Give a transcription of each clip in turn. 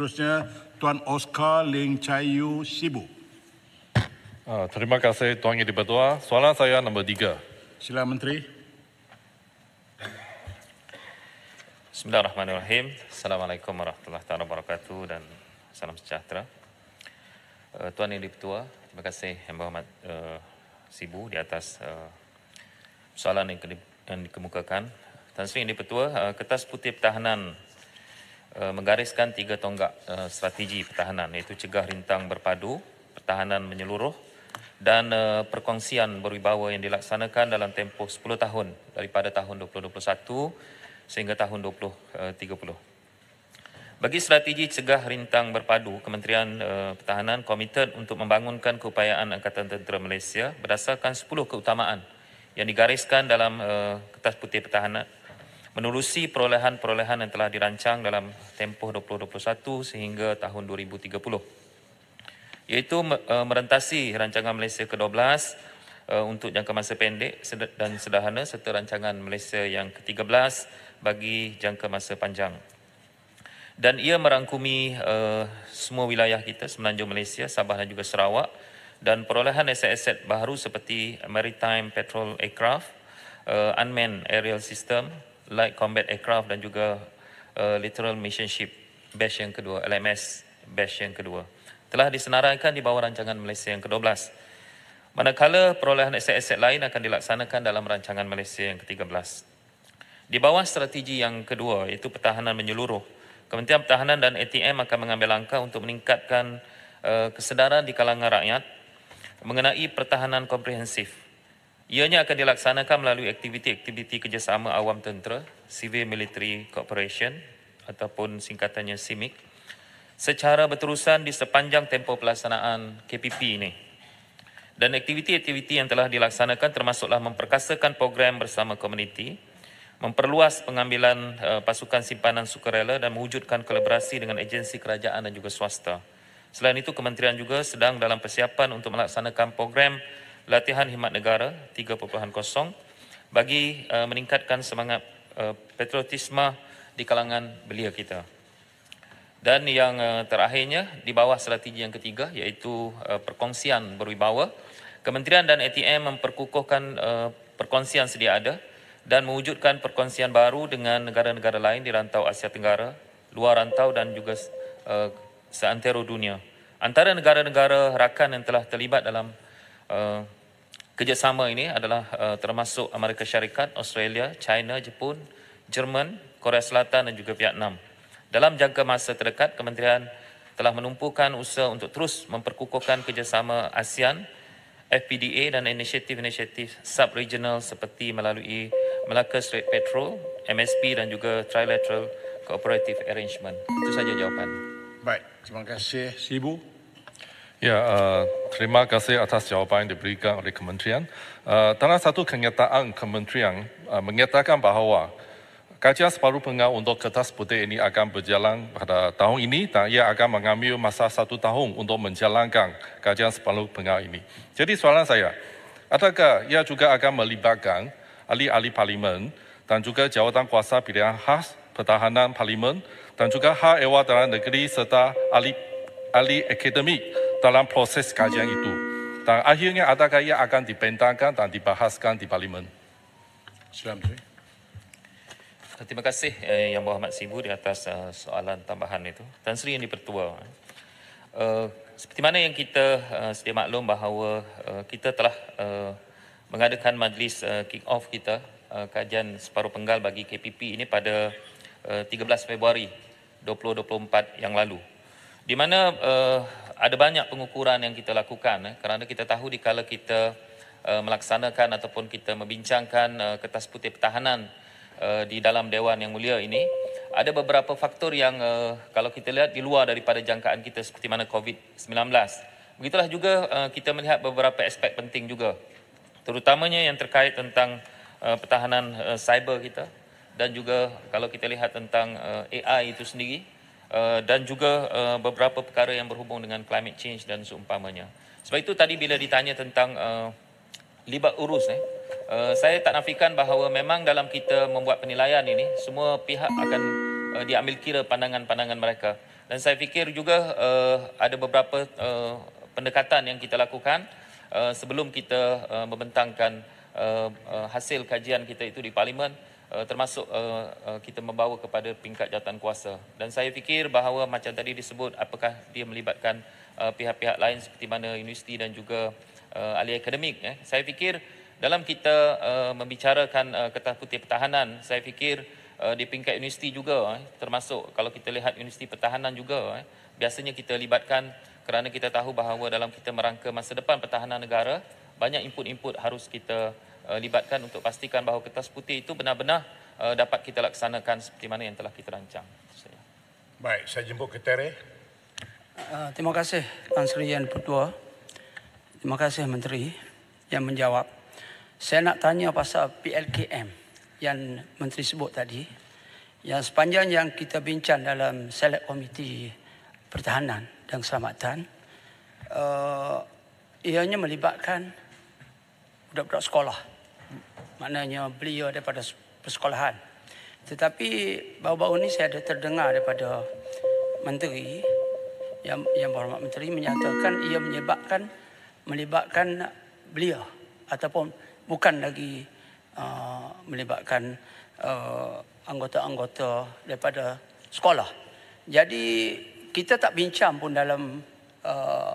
seterusnya Tuan Oscar Ling Chai Sibu. Ah, terima kasih Tuan Yang Dipertua. Soalan saya nombor tiga. Sila Menteri. Bismillahirrahmanirrahim. Assalamualaikum warahmatullahi wabarakatuh dan salam sejahtera. Eh, Tuan Yang Dipertua, terima kasih Yang Berhormat uh, eh, Sibu di atas uh, soalan yang, dikemukakan. Tan Sri Yang Dipertua, uh, kertas putih pertahanan Eh, menggariskan tiga tonggak uh, strategi pertahanan iaitu cegah rintang berpadu, pertahanan menyeluruh dan uh, perkongsian berwibawa yang dilaksanakan dalam tempoh 10 tahun daripada tahun 2021 sehingga tahun 2030. Bagi strategi cegah rintang berpadu, Kementerian uh, Pertahanan komited untuk membangunkan keupayaan Angkatan Tentera Malaysia berdasarkan 10 keutamaan yang digariskan dalam uh, kertas putih pertahanan menerusi perolehan-perolehan yang telah dirancang dalam tempoh 2021 sehingga tahun 2030 iaitu e, merentasi rancangan Malaysia ke-12 e, untuk jangka masa pendek dan sederhana serta rancangan Malaysia yang ke-13 bagi jangka masa panjang dan ia merangkumi e, semua wilayah kita semenanjung Malaysia, Sabah dan juga Sarawak dan perolehan aset-aset baru seperti maritime patrol aircraft, unmanned aerial system, light combat aircraft dan juga uh, literal mission ship batch yang kedua, LMS batch yang kedua. Telah disenaraikan di bawah rancangan Malaysia yang ke-12. Manakala perolehan aset-aset lain akan dilaksanakan dalam rancangan Malaysia yang ke-13. Di bawah strategi yang kedua, iaitu pertahanan menyeluruh, Kementerian Pertahanan dan ATM akan mengambil langkah untuk meningkatkan uh, kesedaran di kalangan rakyat mengenai pertahanan komprehensif. Ianya akan dilaksanakan melalui aktiviti-aktiviti kerjasama awam tentera, Civil Military Corporation ataupun singkatannya CIMIC secara berterusan di sepanjang tempoh pelaksanaan KPP ini. Dan aktiviti-aktiviti yang telah dilaksanakan termasuklah memperkasakan program bersama komuniti, memperluas pengambilan eh, pasukan simpanan sukarela dan mewujudkan kolaborasi dengan agensi kerajaan dan juga swasta. Selain itu, kementerian juga sedang dalam persiapan untuk melaksanakan program latihan himat negara 3.0 bagi uh, meningkatkan semangat uh, patriotisme di kalangan belia kita. Dan yang uh, terakhirnya di bawah strategi yang ketiga iaitu uh, perkongsian berwibawa, Kementerian dan ATM memperkukuhkan uh, perkongsian sedia ada dan mewujudkan perkongsian baru dengan negara-negara lain di rantau Asia Tenggara, luar rantau dan juga uh, seantero dunia. Antara negara-negara rakan yang telah terlibat dalam Eh, kerjasama ini adalah uh, termasuk Amerika Syarikat, Australia, China, Jepun, Jerman, Korea Selatan dan juga Vietnam. Dalam jangka masa terdekat, Kementerian telah menumpukan usaha untuk terus memperkukuhkan kerjasama ASEAN, FPDA dan inisiatif-inisiatif sub-regional seperti melalui Melaka Strait Patrol, MSP dan juga Trilateral Cooperative Arrangement. Itu saja jawapan. Baik, terima kasih Sibu. Ya, uh, terima kasih atas jawapan yang diberikan oleh kementerian. Uh, eh, dalam satu kenyataan kementerian uh, menyatakan bahawa kajian separuh pengawal untuk kertas putih ini akan berjalan pada tahun ini dan ia akan mengambil masa satu tahun untuk menjalankan kajian separuh pengawal ini. Jadi soalan saya, adakah ia juga akan melibatkan ahli-ahli parlimen dan juga jawatan kuasa pilihan khas pertahanan parlimen dan juga hak ewa dalam negeri serta ahli Ali Academy dalam proses kajian itu. Dan akhirnya ada gaya akan dibentangkan dan dibahaskan di parlimen? Silakan. Eh, terima kasih eh, Yang Berhormat Sibu di atas uh, soalan tambahan itu. Tan Sri yang dipertua. Uh, seperti mana yang kita uh, sedia maklum bahawa uh, kita telah uh, mengadakan majlis uh, kick off kita uh, kajian separuh penggal bagi KPP ini pada uh, 13 Februari 2024 yang lalu di mana uh, ada banyak pengukuran yang kita lakukan eh, kerana kita tahu di kala kita uh, melaksanakan ataupun kita membincangkan uh, kertas putih pertahanan uh, di dalam dewan yang mulia ini ada beberapa faktor yang uh, kalau kita lihat di luar daripada jangkaan kita seperti mana COVID-19 begitulah juga uh, kita melihat beberapa aspek penting juga terutamanya yang terkait tentang uh, pertahanan uh, cyber kita dan juga kalau kita lihat tentang uh, AI itu sendiri Eh, dan juga uh, beberapa perkara yang berhubung dengan climate change dan seumpamanya. Sebab itu tadi bila ditanya tentang uh, libat urus eh Uh, saya tak nafikan bahawa memang dalam kita membuat penilaian ini semua pihak akan uh, diambil kira pandangan-pandangan mereka dan saya fikir juga uh, ada beberapa uh, pendekatan yang kita lakukan uh, sebelum kita uh, membentangkan uh, uh, hasil kajian kita itu di parlimen uh, termasuk uh, uh, kita membawa kepada peringkat jawatan kuasa dan saya fikir bahawa macam tadi disebut apakah dia melibatkan uh, pihak-pihak lain seperti mana universiti dan juga uh, ahli akademik eh. saya fikir dalam kita uh, membicarakan uh, kertas putih pertahanan saya fikir uh, di peringkat universiti juga eh, termasuk kalau kita lihat universiti pertahanan juga eh, biasanya kita libatkan kerana kita tahu bahawa dalam kita merangka masa depan pertahanan negara banyak input-input harus kita uh, libatkan untuk pastikan bahawa kertas putih itu benar-benar uh, dapat kita laksanakan seperti mana yang telah kita rancang. Baik, saya jemput Ketere. Uh, eh, terima kasih, Tuan Seri Yang Pertua. Terima kasih, Menteri yang menjawab. Saya nak tanya pasal PLKM yang Menteri sebut tadi. Yang sepanjang yang kita bincang dalam Select komiti Pertahanan dan Keselamatan, uh, ianya melibatkan budak-budak sekolah. Maknanya beliau daripada persekolahan. Tetapi baru-baru ini saya ada terdengar daripada menteri yang yang berhormat menteri menyatakan ia menyebabkan melibatkan beliau ataupun bukan lagi uh, melibatkan uh, anggota-anggota daripada sekolah. Jadi kita tak bincang pun dalam uh,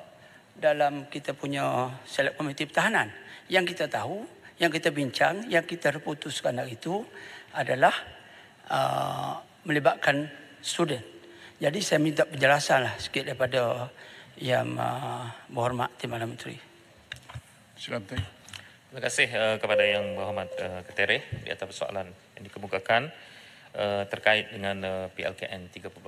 dalam kita punya select committee pertahanan yang kita tahu, yang kita bincang, yang kita reputuskan hari itu adalah uh, melibatkan student. Jadi saya minta penjelasanlah lah sikit daripada yang uh, berhormat Timbalan Menteri. Silakan. Terima kasih uh, kepada yang berhormat uh, Ketereh di atas persoalan yang dikemukakan uh, terkait dengan uh, PLKN 3.0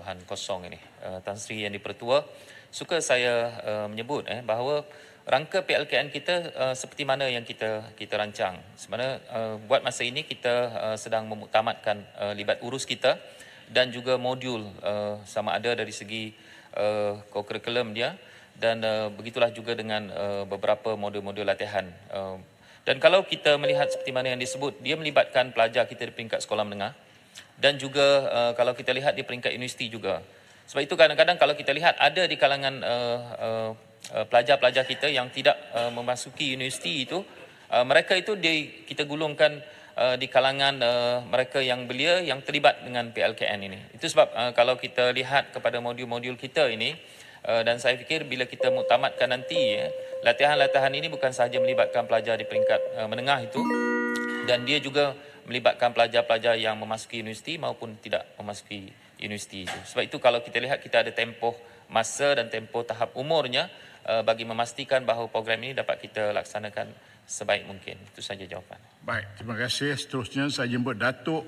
ini. Uh, Tan Sri yang dipertua, suka saya uh, menyebut eh, bahawa rangka PLKN kita uh, seperti mana yang kita kita rancang. Sebenarnya uh, buat masa ini kita uh, sedang memutamatkan uh, libat urus kita dan juga modul uh, sama ada dari segi uh, co-curriculum dia dan uh, begitulah juga dengan uh, beberapa modul-modul latihan. Uh, dan kalau kita melihat seperti mana yang disebut, dia melibatkan pelajar kita di peringkat sekolah menengah dan juga uh, kalau kita lihat di peringkat universiti juga. Sebab itu kadang-kadang kalau kita lihat ada di kalangan uh, uh, Eh, pelajar-pelajar uh, kita yang tidak uh, memasuki universiti itu uh, mereka itu di, kita gulungkan uh, di kalangan uh, mereka yang belia yang terlibat dengan PLKN ini. Itu sebab uh, kalau kita lihat kepada modul-modul kita ini uh, dan saya fikir bila kita muktamadkan nanti ya, latihan-latihan ini bukan sahaja melibatkan pelajar di peringkat uh, menengah itu dan dia juga melibatkan pelajar-pelajar yang memasuki universiti maupun tidak memasuki universiti itu. Sebab itu kalau kita lihat kita ada tempoh masa dan tempoh tahap umurnya uh, bagi memastikan bahawa program ini dapat kita laksanakan sebaik mungkin. Itu saja jawapan. Baik, terima kasih. Seterusnya saya jemput Datuk